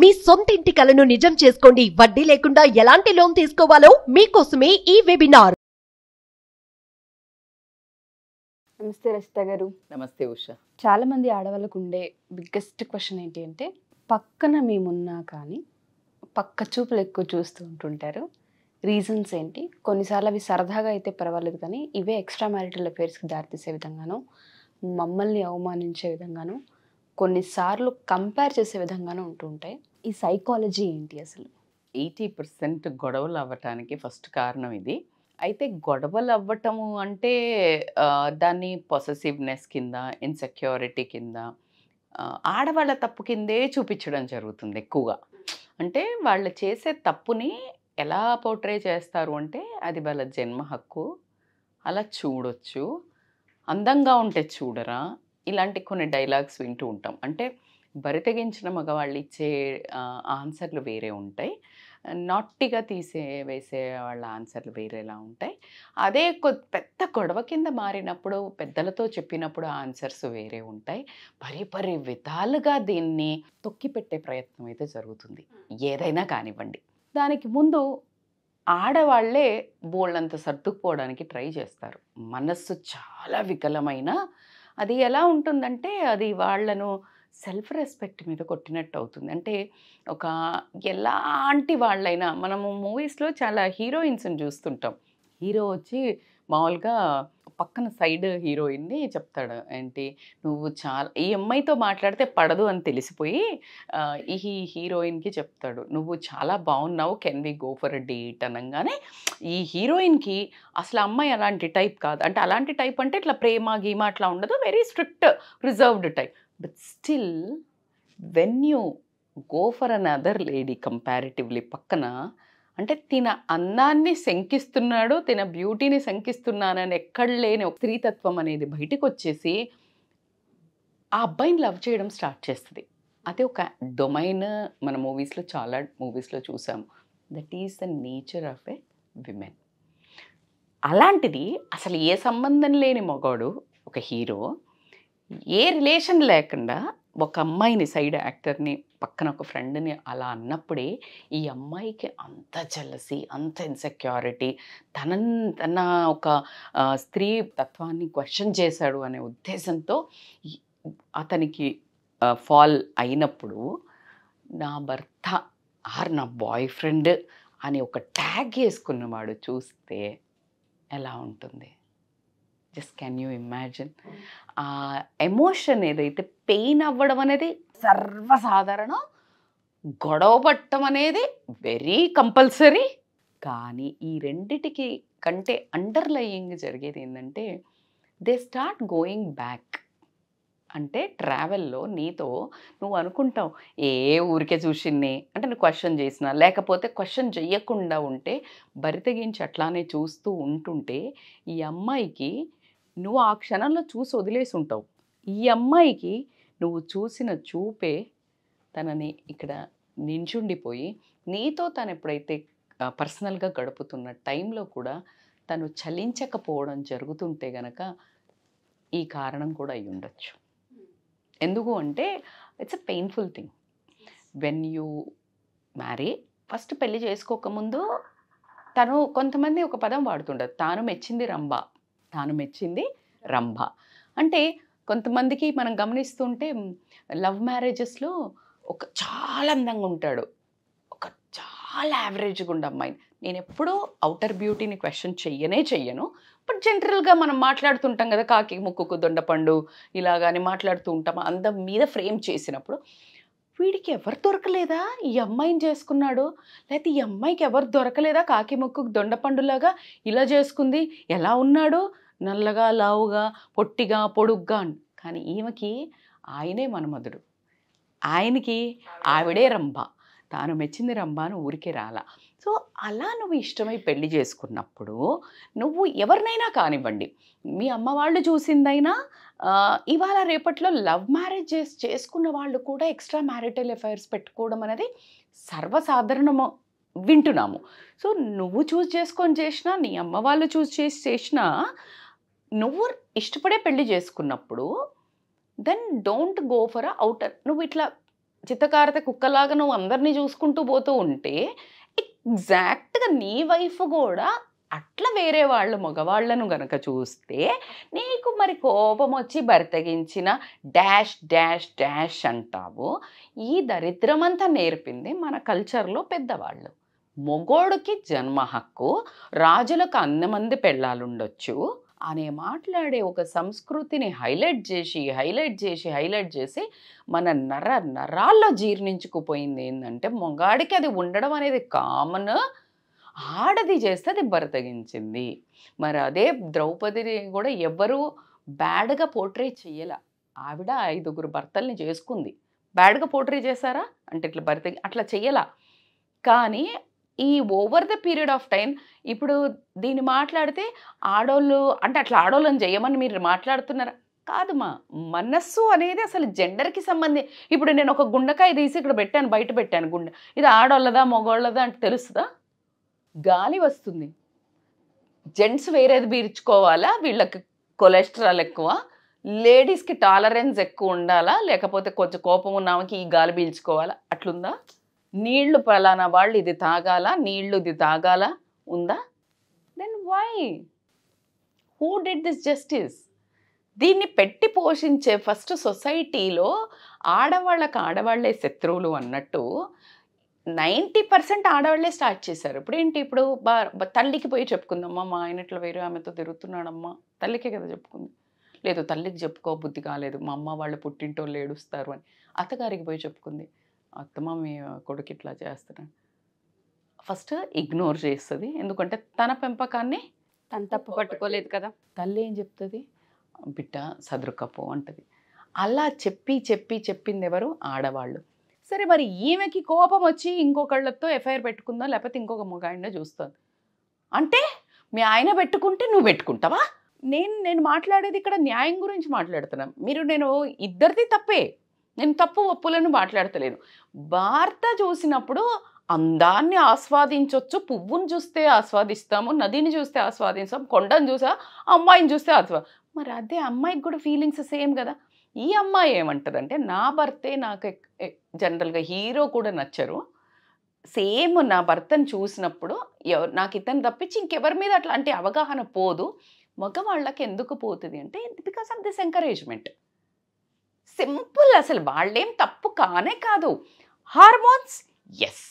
మీ సొంత ఇంటి కలను నిజం చేసుకోండి వడ్డీ లేకుండా ఎలాంటి లోన్ తీసుకోవాలో మీకోసమే ఈ వెబినార్ నమస్తే రచిత గారు నమస్తే ఉష చాలా మంది ఆడవాళ్ళకు ఉండే బిగ్గెస్ట్ క్వశ్చన్ ఏంటి అంటే పక్కన మేమున్నా కానీ పక్క చూపులు ఎక్కువ చూస్తూ ఉంటుంటారు రీజన్స్ ఏంటి కొన్నిసార్లు అవి సరదాగా అయితే పర్వాలేదు కానీ ఇవే ఎక్స్ట్రా మ్యారిటల్ అఫేర్స్కి దారితీసే విధంగాను మమ్మల్ని అవమానించే విధంగాను కొన్నిసార్లు కంపేర్ చేసే విధంగానే ఉంటాయి ఈ సైకాలజీ ఏంటి అసలు ఎయిటీ పర్సెంట్ గొడవలు అవ్వటానికి ఫస్ట్ కారణం ఇది అయితే గొడవలు అవ్వటము అంటే దాన్ని పొసెసివ్నెస్ కింద ఇన్సెక్యూరిటీ కింద ఆడవాళ్ళ తప్పు కిందే చూపించడం జరుగుతుంది ఎక్కువగా అంటే వాళ్ళు చేసే తప్పుని ఎలా పోర్ట్రే చేస్తారు అంటే అది వాళ్ళ జన్మ హక్కు అలా చూడొచ్చు అందంగా ఉంటే చూడరా ఇలాంటి కొన్ని డైలాగ్స్ వింటూ ఉంటాం అంటే బరితెగించిన మగవాళ్ళు ఇచ్చే ఆన్సర్లు వేరే ఉంటాయి నాట్టిగా తీసే వేసే వాళ్ళ ఆన్సర్లు వేరేలా ఉంటాయి అదే కొ పెద్ద గొడవ కింద మారినప్పుడు పెద్దలతో చెప్పినప్పుడు ఆన్సర్స్ వేరే ఉంటాయి పరి పరి విధాలుగా దీన్ని తొక్కిపెట్టే ప్రయత్నం అయితే జరుగుతుంది ఏదైనా కానివ్వండి దానికి ముందు ఆడవాళ్లే బోళ్ళంత సర్దుకుపోవడానికి ట్రై చేస్తారు మనస్సు చాలా వికలమైన అది ఎలా ఉంటుందంటే అది వాళ్లను సెల్ఫ్ రెస్పెక్ట్ మీద కొట్టినట్టు అవుతుంది అంటే ఒక ఎలాంటి వాళ్ళైనా మనము మూవీస్లో చాలా హీరోయిన్స్ని చూస్తుంటాం హీరో వచ్చి మామూలుగా పక్కన సైడ్ హీరోయిన్ని చెప్తాడు ఏంటి నువ్వు చాలా ఈ అమ్మాయితో మాట్లాడితే పడదు అని తెలిసిపోయి ఈ హీరోయిన్కి చెప్తాడు నువ్వు చాలా బాగున్నావు can we go for date అనగానే ఈ హీరోయిన్కి అసలు అమ్మాయి అలాంటి టైప్ కాదు అంటే అలాంటి టైప్ అంటే ఇట్లా ప్రేమ గీమ అట్లా ఉండదు very strict reserved type but still when you go for another lady comparatively పక్కన అంటే తిన అందాన్ని శంకిస్తున్నాడు తిన బ్యూటీని శంకిస్తున్నానని ఎక్కడ లేని ఒక స్త్రీతత్వం అనేది బయటకు వచ్చేసి ఆ అబ్బాయిని లవ్ చేయడం స్టార్ట్ చేస్తుంది అదే ఒక డొమైన్ మన మూవీస్లో చాలా మూవీస్లో చూసాము that is the nature of a women అలాంటిది అసలు ఏ సంబంధం లేని మగాడు ఒక హీరో ఏ రిలేషన్ లేకుండా ఒక అమ్మాయిని సైడ్ యాక్టర్ని పక్కన ఒక ఫ్రెండ్ని అలా అన్నప్పుడే ఈ అమ్మాయికి అంత జలసి అంత ఇన్సెక్యూరిటీ తన తన ఒక స్త్రీ తత్వాన్ని క్వశ్చన్ చేశాడు అనే ఉద్దేశంతో అతనికి ఫాల్ అయినప్పుడు నా భర్త ఆర్ నా బాయ్ ఫ్రెండ్ అని ఒక ట్యాగ్ వేసుకున్నవాడు చూస్తే ఎలా ఉంటుంది జస్ట్ కెన్ యూ ఇమాజిన్ ఆ ఎమోషన్ ఏదైతే పెయిన్ అవ్వడం అనేది సర్వసాధారణం గొడవ పట్టడం అనేది వెరీ కంపల్సరీ కానీ ఈ రెండిటికి కంటే అండర్లయింగ్ జరిగేది ఏంటంటే దే స్టార్ట్ గోయింగ్ బ్యాక్ అంటే ట్రావెల్లో నీతో నువ్వు అనుకుంటావు ఏ ఊరికే చూసింది అంటే నువ్వు క్వశ్చన్ చేసిన లేకపోతే క్వశ్చన్ చేయకుండా ఉంటే బరితగించి అట్లానే చూస్తూ ఉంటుంటే ఈ అమ్మాయికి నువ్వు ఆ క్షణంలో చూసి వదిలేసి ఉంటావు ఈ అమ్మాయికి నువ్వు చూసిన చూపే తనని ఇక్కడ నించుండిపోయి నీతో తను ఎప్పుడైతే పర్సనల్గా గడుపుతున్న టైంలో కూడా తను చలించకపోవడం జరుగుతుంటే గనక ఈ కారణం కూడా అయి ఉండొచ్చు ఎందుకు అంటే it's a painful thing when you marry first పెళ్లి చేసుకోకముందు తను కొంతమంది ఒక పదం వాడుతుండదు తాను మెచ్చింది రంబా స్థానం ఇచ్చింది రంభ అంటే కొంతమందికి మనం గమనిస్తుంటే లవ్ మ్యారేజెస్లో ఒక చాలా అందంగా ఉంటాడు ఒక చాలా యావరేజ్గా ఉండే అమ్మాయిని నేను ఎప్పుడూ అవుటర్ బ్యూటీని క్వశ్చన్ చెయ్యనే చెయ్యను బట్ జనరల్గా మనం మాట్లాడుతుంటాం కదా కాకి ముక్కుకు దొండపండు ఇలాగాని మాట్లాడుతూ ఉంటాం అందం మీద ఫ్రేమ్ చేసినప్పుడు వీడికి ఎవరు దొరకలేదా ఈ అమ్మాయిని చేసుకున్నాడు లేకపోతే ఈ అమ్మాయికి ఎవరు దొరకలేదా కాకి ముక్కుకు దొండపండులాగా ఇలా చేసుకుంది ఎలా ఉన్నాడు నల్లగా లావుగా పొట్టిగా పొడుగ్గా కానీ ఈమెకి ఆయనే మనమధుడు ఆయనకి ఆవిడే రంభ తాను మెచ్చింది రంభ అని ఊరికే రాలా సో అలా నువ్వు ఇష్టమై పెళ్లి చేసుకున్నప్పుడు నువ్వు ఎవరినైనా కానివ్వండి మీ అమ్మ వాళ్ళు చూసిందైనా ఇవాళ రేపట్లో లవ్ మ్యారేజ్ చేసి చేసుకున్న వాళ్ళు కూడా ఎక్స్ట్రా మ్యారిటల్ అఫైర్స్ పెట్టుకోవడం అనేది సర్వసాధారణము వింటున్నాము సో నువ్వు చూస్ చేసుకొని చేసినా నీ అమ్మ వాళ్ళు చూస్ చేసి చేసినా నువ్వు ఇష్టపడే పెళ్లి చేసుకున్నప్పుడు then don't go for outer నువ్వు ఇట్లా చిత్తకారత కుక్కలాగా నువ్వు అందరినీ చూసుకుంటూ పోతూ ఉంటే ఎగ్జాక్ట్గా నీ వైఫ్ కూడా అట్లా వేరే వాళ్ళ మగవాళ్లను గనక చూస్తే నీకు మరి కోపం వచ్చి బరితగించిన డాష్ డాష్ డాష్ అంటావు ఈ దరిద్రమంతా నేర్పింది మన కల్చర్లో పెద్దవాళ్ళు మొగోడికి జన్మ హక్కు రాజులకు అన్నమంది పెళ్ళాలుండొచ్చు అనే మాట్లాడే ఒక సంస్కృతిని హైలైట్ చేసి హైలైట్ చేసి హైలైట్ చేసి మన నర నరాల్లో జీర్ణించుకుపోయింది ఏంటంటే మొగాడికి అది ఉండడం అనేది కామన్ ఆడది చేస్తే అది బరతగించింది మరి అదే ద్రౌపదిని కూడా ఎవ్వరూ బ్యాడ్గా పోర్ట్రే చెయ్యల ఆవిడ ఐదుగురు భర్తల్ని చేసుకుంది బ్యాడ్గా పోర్ట్రే చేశారా అంటే ఇట్లా భర్త అట్లా చెయ్యలా కానీ ఈ over the period of time ఇప్పుడు దీన్ని మాట్లాడితే ఆడోళ్ళు అంటే అట్లా ఆడోళ్ళని చేయమని మీరు మాట్లాడుతున్నారా కాదు మా మనస్సు అనేది అసలు జెండర్కి సంబంధి ఇప్పుడు నేను ఒక గుండెకాయ తీసి ఇక్కడ పెట్టాను బయట పెట్టాను గుండె ఇది ఆడోళ్ళదా మగోళ్ళదా అంటే తెలుస్తుందా గాలి వస్తుంది జెంట్స్ వేరేది బీర్చుకోవాలా వీళ్ళకి కొలెస్ట్రాల్ ఎక్కువ లేడీస్కి టాలరెన్స్ ఎక్కువ ఉండాలా లేకపోతే కొంచెం కోపం ఉన్నామకి ఈ గాలి పీల్చుకోవాలా అట్లుందా నీళ్లు పలానా వాళ్ళు ఇది తాగాల నీళ్లు ఇది తాగాల ఉందా then why who did this justice దీన్ని పెట్టి పోషించే ఫస్ట్ సొసైటీలో ఆడవాళ్ళకు ఆడవాళ్లే శత్రువులు అన్నట్టు నైంటీ పర్సెంట్ ఆడవాళ్లే స్టార్ట్ చేశారు ఇప్పుడు ఏంటి ఇప్పుడు బా తల్లికి పోయి చెప్పుకుందమ్మా మా ఆయన ఇట్లా వేరే ఆమెతో తిరుగుతున్నాడమ్మా తల్లికే కదా చెప్పుకుంది లేదు తల్లికి చెప్పుకో బుద్ధి కాలేదు మా అమ్మ వాళ్ళు పుట్టింటో లేడుస్తారు అని అత్తగారికి పోయి చెప్పుకుంది అత్తమ్మ మీ కొడుకు ఇట్లా చేస్తున్నాడు ఫస్ట్ ఇగ్నోర్ చేస్తుంది ఎందుకంటే తన పెంపకాన్ని తను తప్పు పట్టుకోలేదు కదా తల్లి ఏం చెప్తుంది బిడ్డ సదురుకపో అంటది అలా చెప్పి చెప్పి చెప్పింది ఎవరు ఆడవాళ్ళు సరే మరి ఈమెకి కోపం వచ్చి ఇంకొకళ్ళతో ఎఫ్ఐఆర్ పెట్టుకుందా లేకపోతే ఇంకొక మగాడినో చూస్తుంది అంటే మీ ఆయన పెట్టుకుంటే నువ్వు పెట్టుకుంటావా నేను నేను మాట్లాడేది ఇక్కడ న్యాయం గురించి మాట్లాడుతున్నాను మీరు నేను ఇద్దరిది తప్పే నేను తప్పు ఒప్పులను మాట్లాడతలేను భారత చూసినప్పుడు అందాన్ని ఆస్వాదించవచ్చు పువ్వును చూస్తే ఆస్వాదిస్తాము నదిని చూస్తే ఆస్వాదిస్తాం కొండను చూసా అమ్మాయిని చూస్తే ఆస్వా మరి అదే అమ్మాయికి కూడా ఫీలింగ్స్ సేమ్ కదా ఈ అమ్మాయి ఏమంటుందంటే నా భర్తే నాకు జనరల్గా హీరో కూడా నచ్చరు సేమ్ నా భర్తను చూసినప్పుడు ఎవరు నాకు ఇతను తప్పించి ఇంకెవరి మీద అట్లా అంటే అవగాహన పోదు మగవాళ్ళకి ఎందుకు పోతుంది అంటే because of this encouragement simple అసలు వాళ్ళేం తప్పు కానే కాదు hormones as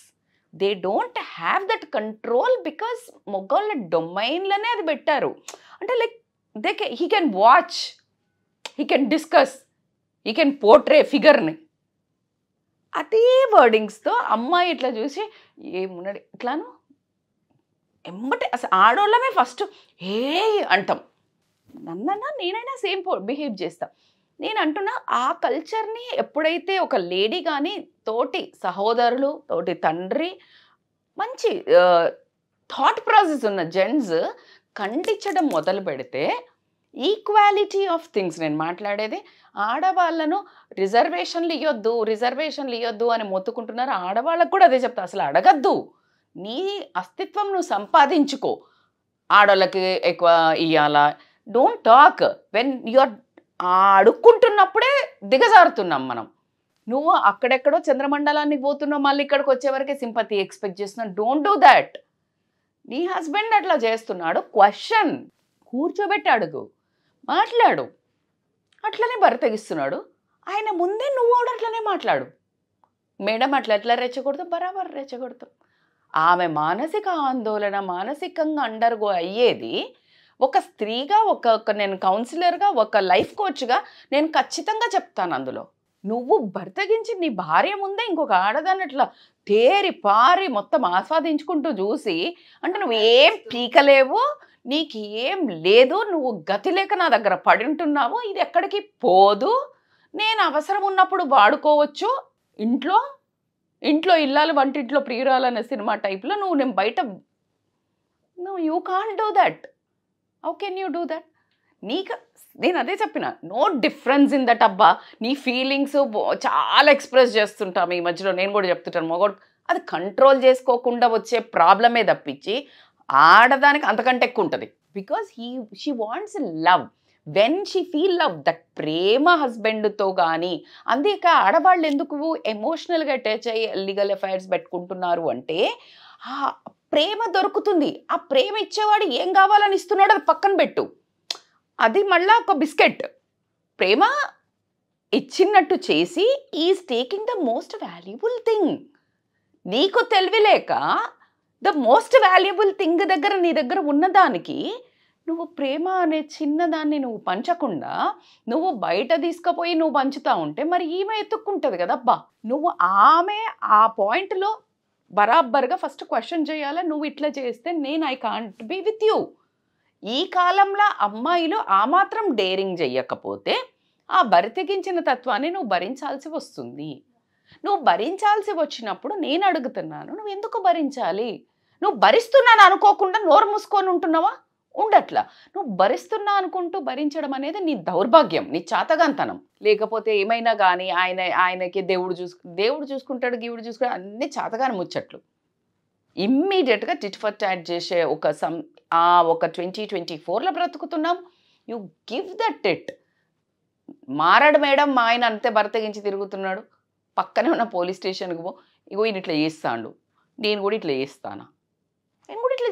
they don't have that control because మొగోళ్ళ డొమ్మైన్లోనే అది పెట్టారు అంటే లైక్ దే కె he can watch he can discuss he can portray ఫిగర్ని అదే వర్డింగ్స్తో అమ్మాయి ఇట్లా చూసి ఏమున్నాడు ఇట్లాను ఎమ్మటే అసలు ఆడోళ్ళమే ఫస్ట్ ఏ అంటాం నన్నన్నా నేనైనా సేమ్ బిహేవ్ చేస్తాం నేను అంటున్నా ఆ కల్చర్ని ఎప్పుడైతే ఒక లేడీ కానీ తోటి సహోదరులు తోటి తండ్రి మంచి థాట్ ప్రాసెస్ ఉన్న జెంట్స్ ఖండించడం మొదలు పెడితే ఈక్వాలిటీ ఆఫ్ థింగ్స్ నేను మాట్లాడేది ఆడవాళ్ళను రిజర్వేషన్లు ఇవ్వద్దు రిజర్వేషన్లు ఇవ్వద్దు అని మొత్తుకుంటున్నారు ఆడవాళ్ళకు కూడా అదే చెప్తా అసలు అడగద్దు నీ అస్తిత్వం నువ్వు సంపాదించుకో ఆడవాళ్ళకి ఎక్కువ ఇవ్వాలా don't talk when you are అడుక్కుంటున్నప్పుడే దిగజారుతున్నాం మనం నువ్వు అక్కడెక్కడో చంద్రమండలానికి పోతున్నావు మళ్ళీ ఇక్కడికి వచ్చేవరకే సింపతి ఎక్స్పెక్ట్ చేస్తున్నావు డోంట్ డూ దాట్ నీ హస్బెండ్ అట్లా చేస్తున్నాడు క్వశ్చన్ కూర్చోబెట్టి అడుగు మాట్లాడు అట్లనే భర్త ఆయన ముందే నువ్వు కూడా అట్లనే మాట్లాడు మేడం అట్లా ఎట్లా రెచ్చగొడతాం బరాబర్ రెచ్చగొడతాం ఆమె మానసిక ఆందోళన మానసికంగా అండర్గో అయ్యేది ఒక స్త్రీగా ఒక నేను కౌన్సిలర్గా ఒక లైఫ్ కోచ్గా నేను ఖచ్చితంగా చెప్తాను అందులో నువ్వు భర్తగించి నీ భార్య ముందే ఇంకొక ఆడదాన్ని అట్లా తేరి పారి మొత్తం ఆస్వాదించుకుంటూ చూసి అంటే నువ్వు ఏం పీకలేవు నీకు ఏం లేదు నువ్వు గతి లేక నా దగ్గర పడి ఉంటున్నావు ఇది ఎక్కడికి పోదు నేను అవసరం ఉన్నప్పుడు వాడుకోవచ్చు ఇంట్లో ఇంట్లో ఇల్లాలు వంటింట్లో ప్రియురాలు అనే సినిమా టైప్లో నువ్వు నేను బయట నువ్వు you can do that how can you do that నీకు నేను అదే చెప్పిన నో డిఫరెన్స్ ఇన్ దట్ అబ్బా నీ ఫీలింగ్స్ చాలా ఎక్స్ప్రెస్ చేస్తుంటాం ఈ మధ్యలో నేను కూడా చెప్తుంటాను మొగోడు అది కంట్రోల్ చేసుకోకుండా వచ్చే ప్రాబ్లమే తప్పించి ఆడదానికి అంతకంటే ఎక్కువ ఉంటుంది because he she wants love when she feel love that ప్రేమ హస్బెండ్తో కానీ అందుకే ఆడవాళ్ళు ఎందుకు ఎమోషనల్గా అటాచ్ అయ్యి లీగల్ అఫైర్స్ పెట్టుకుంటున్నారు అంటే ప్రేమ దొరుకుతుంది ఆ ప్రేమ ఇచ్చేవాడు ఏం కావాలని ఇస్తున్నాడు అది పక్కన పెట్టు అది మళ్ళా ఒక బిస్కెట్ ప్రేమ ఇచ్చినట్టు చేసి is taking the most valuable thing నీకు తెలివి లేక ద మోస్ట్ వాల్యుబుల్ థింగ్ దగ్గర నీ దగ్గర ఉన్నదానికి నువ్వు ప్రేమ అనే చిన్నదాన్ని నువ్వు పంచకుండా నువ్వు బయట తీసుకుపోయి నువ్వు పంచుతా ఉంటే మరి ఈమె ఎత్తుక్కుంటుంది కదబ్బా నువ్వు ఆమె ఆ పాయింట్లో బరాబర్గా ఫస్ట్ క్వశ్చన్ చేయాలా నువ్వు ఇట్లా చేస్తే నేను I can't be with you ఈ కాలంలో అమ్మాయిలు ఆ మాత్రం డేరింగ్ చెయ్యకపోతే ఆ బరితెగించిన తత్వాన్ని నువ్వు భరించాల్సి వస్తుంది నువ్వు భరించాల్సి వచ్చినప్పుడు నేను అడుగుతున్నాను నువ్వు ఎందుకు భరించాలి నువ్వు భరిస్తున్నాను అనుకోకుండా నోరు మూసుకొని ఉంటున్నావా ఉండట్ల నువ్వు భరిస్తున్నా అనుకుంటూ భరించడం అనేది నీ దౌర్భాగ్యం నీ చాతగాంతనం లేకపోతే ఏమైనా కానీ ఆయన ఆయనకి దేవుడు చూసు దేవుడు చూసుకుంటాడు గీవుడు చూసుకుంటే అన్ని చాతగాని ముచ్చట్లు ఇమ్మీడియట్గా టిట్ ఫర్ టాట్ చేసే ఒక సమ్ ఆ ఒక ట్వంటీ ట్వంటీ ఫోర్లో బ్రతుకుతున్నాం యు గివ్ ద టిట్ మారాడు మేడం మా ఆయన అంతే భర్తగించి తిరుగుతున్నాడు పక్కనే ఉన్న పోలీస్ స్టేషన్కి పో ఇగో ఇట్లా చేస్తాడు నేను కూడా ఇట్లా చేస్తానా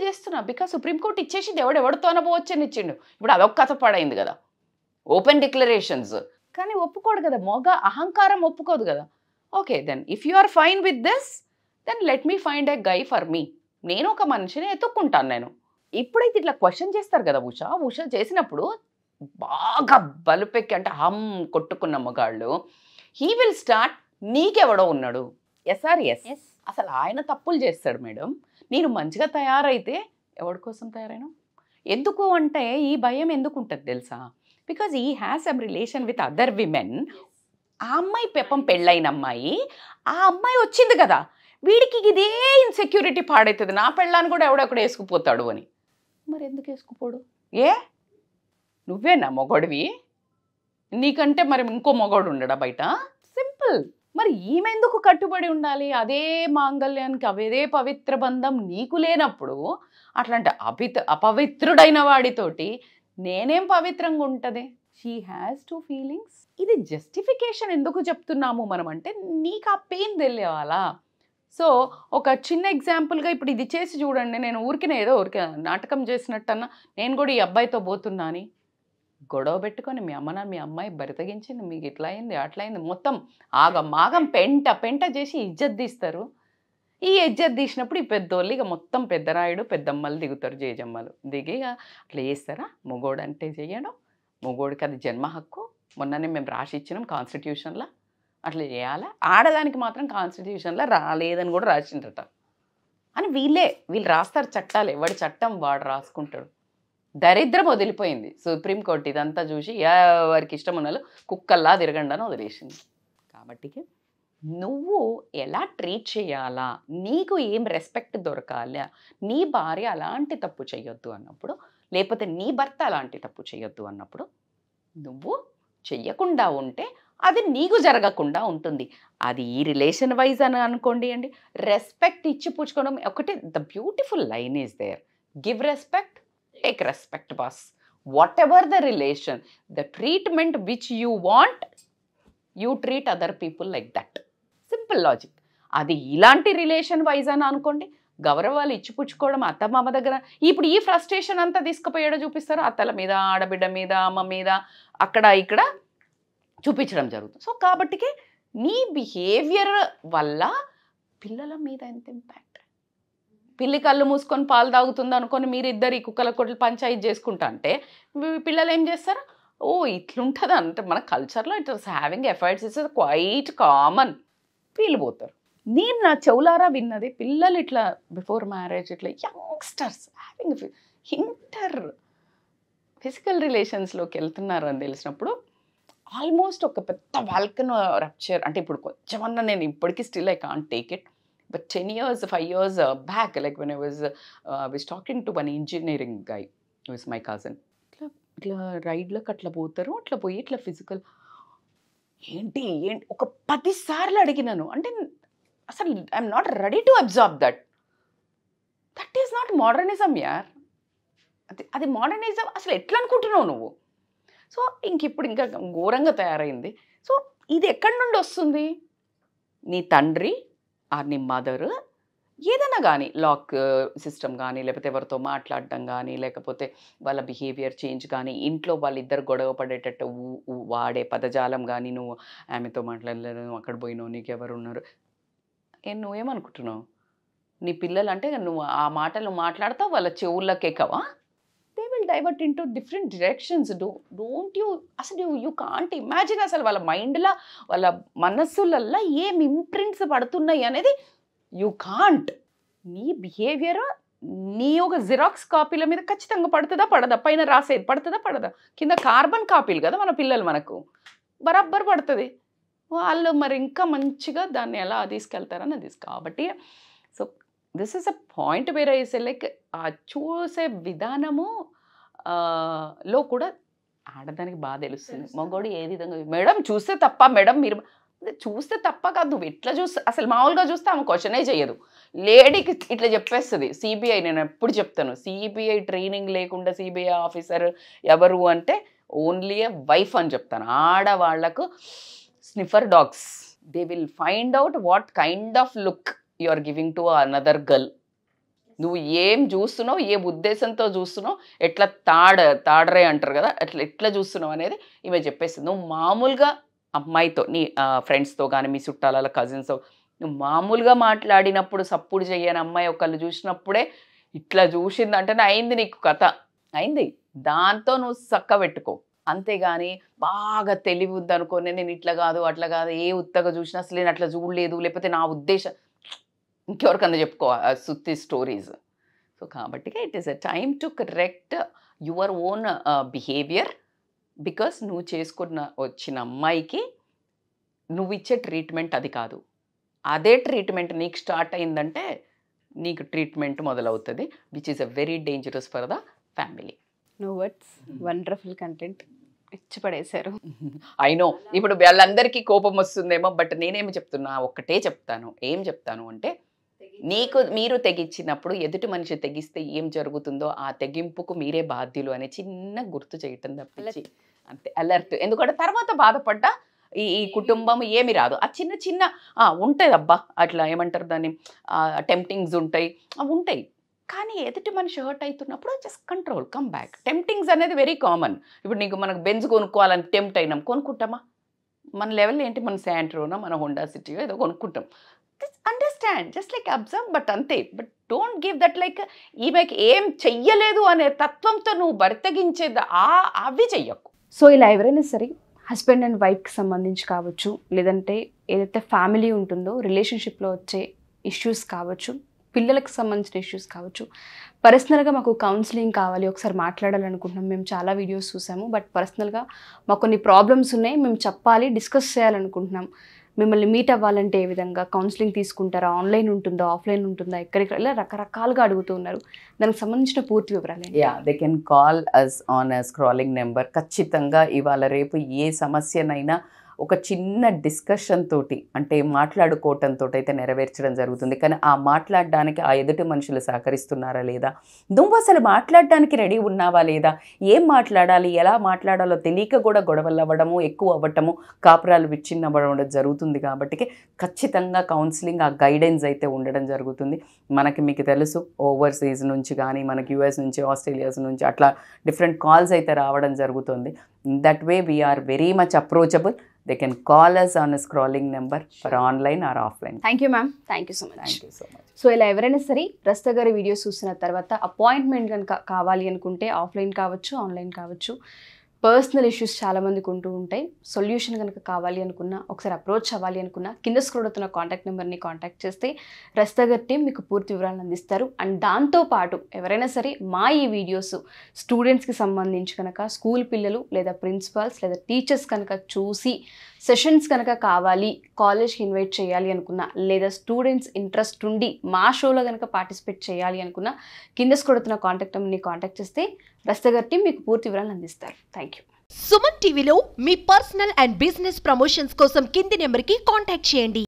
చేస్తున్నా బికాస్ సుప్రీంకోర్టు ఇచ్చేసింది ఎవడెవడితోనో అని ఇచ్చిండు ఇప్పుడు అదొక కథ పడైంది కదా ఓపెన్ డిక్లరేషన్స్ కానీ ఒప్పుకోడు కదా మొగ అహంకారం ఒప్పుకోదు కదా okay then if you are fine with this then let me find a guy for me నేను ఒక మనిషిని ఎత్తుక్కుంటాను నేను ఇప్పుడైతే ఇట్లా క్వశ్చన్ చేస్తారు కదా ఉష ఉష చేసినప్పుడు బాగా బలుపెక్కి అంటే హమ్ కొట్టుకున్న మగాళ్ళు హీ విల్ స్టార్ట్ నీకెవడో ఉన్నాడు ఎస్ఆర్ఎస్ అసలు ఆయన తప్పులు చేస్తాడు మేడం నేను మంచిగా తయారైతే ఎవరి కోసం తయారైన ఎందుకు అంటే ఈ భయం ఎందుకు ఉంటుంది తెలుసా because he has um relation with other women ఆ అమ్మాయి పెప్పం పెళ్ళైన అమ్మాయి ఆ అమ్మాయి వచ్చింది కదా వీడికి ఇదే ఇన్సెక్యూరిటీ పాడవుతుంది నా పెళ్ళాన్ని కూడా ఎవడెక్కడ వేసుకుపోతాడు అని మరి ఎందుకు వేసుకుపోడు ఏ నువ్వేనా మొగడివి నీకంటే మరి ఇంకో మొగోడు ఉండడా బయట సింపుల్ మరి ఈమెందుకు కట్టుబడి ఉండాలి అదే మాంగళ్యానికి అవేదే పవిత్ర బంధం నీకు లేనప్పుడు అట్లాంటి అపిత అపవిత్రుడైన వాడితోటి నేనేం పవిత్రంగా ఉంటుంది షీ హ్యాస్ టూ ఫీలింగ్స్ ఇది జస్టిఫికేషన్ ఎందుకు చెప్తున్నాము మనం అంటే నీకు ఆ పెయిన్ తెలియవాలా సో ఒక చిన్న ఎగ్జాంపుల్గా ఇప్పుడు ఇది చేసి చూడండి నేను ఊరికిన ఏదో ఊరికే నాటకం చేసినట్టన్నా నేను కూడా ఈ అబ్బాయితో పోతున్నా అని గొడవ పెట్టుకొని మీ అమ్మన మీ అమ్మాయి బరితగించింది మీకు ఇట్లా అయింది అట్లా అయింది మొత్తం ఆగం ఆగం పెంట పెంట చేసి ఇజ్జత్ తీస్తారు ఈ ఇజ్జత్ తీసినప్పుడు ఈ పెద్దోళ్ళు ఇక మొత్తం పెద్దరాయుడు పెద్దమ్మలు దిగుతారు జేజమ్మలు దిగి ఇక అట్లా చేస్తారా మొగోడు అంటే చేయడం మొగోడికి అది జన్మ హక్కు మొన్ననే మేము రాసి ఇచ్చినాం కాన్స్టిట్యూషన్లో అట్లా చేయాలా ఆడదానికి మాత్రం కాన్స్టిట్యూషన్లో రాలేదని కూడా రాసిండట అని వీళ్ళే వీళ్ళు రాస్తారు చట్టాలు ఎవడి చట్టం వాడు రాసుకుంటాడు దరిద్రం వదిలిపోయింది సుప్రీంకోర్టు ఇదంతా చూసి ఎవరికి ఇష్టం ఉన్నాలో కుక్కల్లా తిరగండి అని వదిలేసింది కాబట్టి నువ్వు ఎలా ట్రీట్ చేయాలా నీకు ఏం రెస్పెక్ట్ దొరకాలా నీ భార్య అలాంటి తప్పు చేయొద్దు అన్నప్పుడు లేకపోతే నీ భర్త అలాంటి తప్పు చేయొద్దు అన్నప్పుడు నువ్వు చెయ్యకుండా ఉంటే అది నీకు జరగకుండా ఉంటుంది అది ఈ రిలేషన్ వైజ్ అని అనుకోండి అండి రెస్పెక్ట్ ఇచ్చి పుచ్చుకోవడం ఒకటి the beautiful line is there give respect take respect boss whatever the relation the treatment which you want you treat other people like that simple logic అది ఇలాంటి రిలేషన్ వైజ్ అని అనుకోండి గౌరవాలు ఇచ్చిపుచ్చుకోవడం అత్త మామ దగ్గర ఇప్పుడు ఈ ఫ్రస్ట్రేషన్ అంతా తీసుకుపోయాడో చూపిస్తారు అత్తల మీద ఆడబిడ్డ మీద అమ్మ మీద అక్కడ ఇక్కడ చూపించడం జరుగుతుంది సో కాబట్టికి నీ బిహేవియర్ వల్ల పిల్లల మీద ఎంత ఇంపాక్ట్ పిల్లి కళ్ళు మూసుకొని పాలు తాగుతుంది అనుకొని ఇద్దరు ఈ కుక్కల కొట్లు పంచాయతీ చేసుకుంటా అంటే పిల్లలు ఏం చేస్తారు ఓ ఇట్లుంటుంది అంటే మన కల్చర్లో it is having efforts is quite common పోతారు నేను నా చెవులారా విన్నది పిల్లలు ఇట్లా బిఫోర్ మ్యారేజ్ ఇట్లా యంగ్స్టర్స్ హ్యావింగ్ ఇంటర్ ఫిజికల్ రిలేషన్స్లోకి వెళ్తున్నారని తెలిసినప్పుడు ఆల్మోస్ట్ ఒక పెద్ద వాల్కన్ రప్చర్ అంటే ఇప్పుడు కొంచెమన్నా నేను ఇప్పటికీ still I can't take it but ten years five years back like when I was I was talking to one engineering engineering guy, my is ఇట్లా ఇట్లా రైడ్లకు అట్లా పోతారు అట్లా పోయి ఇట్లా ఫిజికల్ ఏంటి ఏంటి ఒక పదిసార్లు అడిగినాను అంటే అసలు I'm not ready to absorb that that is not modernism యార్ అది అది మోడర్నిజం అసలు ఎట్లా అనుకుంటున్నావు నువ్వు సో ఇంక ఇప్పుడు ఇంకా ఘోరంగా తయారైంది సో ఇది ఎక్కడి నుండి వస్తుంది నీ తండ్రి ఆర్ నీ మదర్ ఏదైనా కానీ లాక్ సిస్టమ్ కానీ లేకపోతే ఎవరితో మాట్లాడడం కానీ లేకపోతే వాళ్ళ బిహేవియర్ చేంజ్ కానీ ఇంట్లో వాళ్ళిద్దరు గొడవ పడేటట్టు వాడే పదజాలం కానీ నువ్వు ఆమెతో మాట్లాడలేదు అక్కడ పోయినో నీకు ఎవరు ఉన్నారు నువ్వేమనుకుంటున్నావు నీ పిల్లలు అంటే నువ్వు ఆ మాటలు మాట్లాడతావు వాళ్ళ చెవుల్లోకి ఎక్కవా divert into different directions do don't you అసలు యూ కాంట్ ఇమాజిన్ అసలు వాళ్ళ మైండ్లో వాళ్ళ మనస్సులల్లో ఏం ఇంప్రింట్స్ పడుతున్నాయి అనేది యూ కాంట్ నీ బిహేవియర్ నీ యొక్క జిరాక్స్ కాపీల మీద ఖచ్చితంగా పడుతుందా పడదా పైన రాసేది పడుతుందా పడదా కింద కార్బన్ కాపీలు కదా మన పిల్లలు మనకు బరాబర్ పడుతుంది వాళ్ళు మరి ఇంకా మంచిగా దాన్ని ఎలా తీసుకెళ్తారని అది కాబట్టి so this is a point వేరే లైక్ ఆ చూసే విధానము లో కూడా ఆడదానికి బాగా తెలుస్తుంది మగోడు ఏ విధంగా మేడం చూస్తే తప్ప మేడం మీరు చూస్తే తప్ప కాదు నువ్వు ఇట్లా చూస్తే అసలు మామూలుగా చూస్తే ఆమె క్వశ్చనే చేయదు లేడీకి ఇట్లా చెప్పేస్తుంది సిబిఐ నేను ఎప్పుడు చెప్తాను సిబిఐ ట్రైనింగ్ లేకుండా సిబిఐ ఆఫీసర్ ఎవరు అంటే ఓన్లీ ఏ వైఫ్ అని చెప్తాను ఆడవాళ్లకు sniffer dogs they will find out what kind of look you are giving to another girl నువ్వు ఏం చూస్తున్నావు ఏ ఉద్దేశంతో చూస్తున్నావు ఎట్లా తాడ తాడరే అంటారు కదా అట్లా ఎట్లా చూస్తున్నావు అనేది ఈమె చెప్పేస్తుంది నువ్వు మామూలుగా అమ్మాయితో నీ ఫ్రెండ్స్తో కానీ మీ చుట్టాల కజిన్స్తో నువ్వు మామూలుగా మాట్లాడినప్పుడు సప్పుడు చెయ్యని అమ్మాయి ఒకళ్ళు చూసినప్పుడే ఇట్లా చూసిందంటేనే అయింది నీకు కథ అయింది దాంతో నువ్వు చక్క పెట్టుకో అంతేగాని బాగా తెలివి ఉందనుకో నేను ఇట్లా కాదు అట్లా కాదు ఏ ఉత్తగా చూసినా అసలు నేను అట్లా చూడలేదు లేకపోతే నా ఉద్దేశం ఇంకెవరికన్నా చెప్పుకో సుత్తి స్టోరీస్ సో కాబట్టి it is a time to correct your own behaviour because నువ్వు చేసుకున్న వచ్చిన అమ్మాయికి నువ్వు ఇచ్చే ట్రీట్మెంట్ అది కాదు అదే ట్రీట్మెంట్ నీకు స్టార్ట్ అయిందంటే నీకు ట్రీట్మెంట్ మొదలవుతుంది which is a very dangerous for the family no words wonderful content ఇచ్చిపడేశారు అయినో ఇప్పుడు వాళ్ళందరికీ కోపం వస్తుందేమో బట్ నేనేమి చెప్తున్నా ఒక్కటే చెప్తాను ఏం చెప్తాను అంటే నీకు మీరు తెగించినప్పుడు ఎదుటి మనిషి తెగిస్తే ఏం జరుగుతుందో ఆ తెగింపుకు మీరే బాధ్యులు అనే చిన్న గుర్తు చేయటం తప్పించి అంతే అలర్ట్ ఎందుకంటే తర్వాత బాధపడ్డా ఈ ఈ కుటుంబం ఏమి రాదు ఆ చిన్న చిన్న ఉంటాయి అబ్బా అట్లా ఏమంటారు దాన్ని టెంప్టింగ్స్ ఉంటాయి అవి ఉంటాయి కానీ ఎదుటి మనిషి హర్ట్ అవుతున్నప్పుడు just control come back temptings అనేది వెరీ కామన్ ఇప్పుడు నీకు మనకు బెంజ్ కొనుక్కోవాలని టెంప్ట్ అయినాం కొనుక్కుంటామా మన లెవెల్ ఏంటి మన శాంట్రోనా మన హోండా సిటీయో ఏదో కొనుక్కుంటాం understand just like observe but అంతే but don't give that like ఈమెకి ఏం చెయ్యలేదు అనే తత్వంతో నువ్వు బర్తగించేది ఆ అవి చెయ్యకు సో ఇలా ఎవరైనా సరే హస్బెండ్ అండ్ వైఫ్కి సంబంధించి కావచ్చు లేదంటే ఏదైతే ఫ్యామిలీ ఉంటుందో రిలేషన్షిప్లో వచ్చే ఇష్యూస్ కావచ్చు పిల్లలకు సంబంధించిన ఇష్యూస్ కావచ్చు పర్సనల్గా మాకు కౌన్సిలింగ్ కావాలి ఒకసారి మాట్లాడాలనుకుంటున్నాం మేము చాలా వీడియోస్ చూసాము బట్ పర్సనల్గా మాకు కొన్ని ప్రాబ్లమ్స్ ఉన్నాయి మేము చెప్పాలి డిస్కస్ చేయాలనుకుంటున్నాం మిమ్మల్ని మీట్ అవ్వాలంటే ఏ విధంగా కౌన్సిలింగ్ తీసుకుంటారా ఆన్లైన్ ఉంటుందా ఆఫ్లైన్ ఉంటుందా ఎక్కడెక్కడ ఇలా రకరకాలుగా అడుగుతూ ఉన్నారు దానికి సంబంధించిన పూర్తి వివరాలు yeah they can call us on scrolling number ఖచ్చితంగా ఇవాళ రేపు ఏ సమస్యనైనా ఒక చిన్న డిస్కషన్ తోటి అంటే మాట్లాడుకోవటంతో అయితే నెరవేర్చడం జరుగుతుంది కానీ ఆ మాట్లాడడానికి ఆ ఎదుటి మనుషులు సహకరిస్తున్నారా లేదా నువ్వు అసలు మాట్లాడడానికి రెడీ ఉన్నావా లేదా ఏం మాట్లాడాలి ఎలా మాట్లాడాలో తెలియక కూడా గొడవలు అవ్వడము ఎక్కువ అవ్వటము కాపురాలు విచ్ఛిన్నవ్వడం జరుగుతుంది కాబట్టి ఖచ్చితంగా కౌన్సిలింగ్ ఆ గైడెన్స్ అయితే ఉండడం జరుగుతుంది మనకి మీకు తెలుసు ఓవర్సీస్ నుంచి కానీ మనకి యూఎస్ నుంచి ఆస్ట్రేలియాస్ నుంచి అట్లా డిఫరెంట్ కాల్స్ అయితే రావడం జరుగుతుంది that way we are very much approachable they can call us on scrolling number for online or offline thank you ma'am thank you so much thank you so much so ఇలా ఎవరైనా సరే ప్రస్త గారి videos చూసిన తర్వాత appointment కనుక కావాలి అనుకుంటే offline కావచ్చు ఆన్లైన్ కావచ్చు పర్సనల్ ఇష్యూస్ చాలామందికి ఉంటూ ఉంటాయి సొల్యూషన్ కనుక కావాలి అనుకున్నా ఒకసారి అప్రోచ్ అవ్వాలి అనుకున్నా కింద స్క్రోడ్ అవుతున్న కాంటాక్ట్ నెంబర్ని కాంటాక్ట్ చేస్తే రస్తగర్ టీం మీకు పూర్తి వివరాలను అందిస్తారు అండ్ దాంతోపాటు ఎవరైనా సరే మా ఈ వీడియోస్ స్టూడెంట్స్కి సంబంధించి కనుక స్కూల్ పిల్లలు లేదా ప్రిన్సిపాల్స్ లేదా టీచర్స్ కనుక చూసి సెషన్స్ కనుక కావాలి కాలేజ్కి ఇన్వైట్ చేయాలి అనుకున్నా లేదా స్టూడెంట్స్ ఇంట్రెస్ట్ ఉండి మా షోలో కనుక పార్టిసిపేట్ చేయాలి అనుకున్నా కింద కొడుతున్న కాంటాక్ట్ నెంబర్ని కాంటాక్ట్ చేస్తే రస్తగట్టి మీకు పూర్తి వివరాలు అందిస్తారు థ్యాంక్ యూ సుమన్ టీవీలో మీ పర్సనల్ అండ్ బిజినెస్ ప్రమోషన్స్ కోసం కింది నెంబర్కి కాంటాక్ట్ చేయండి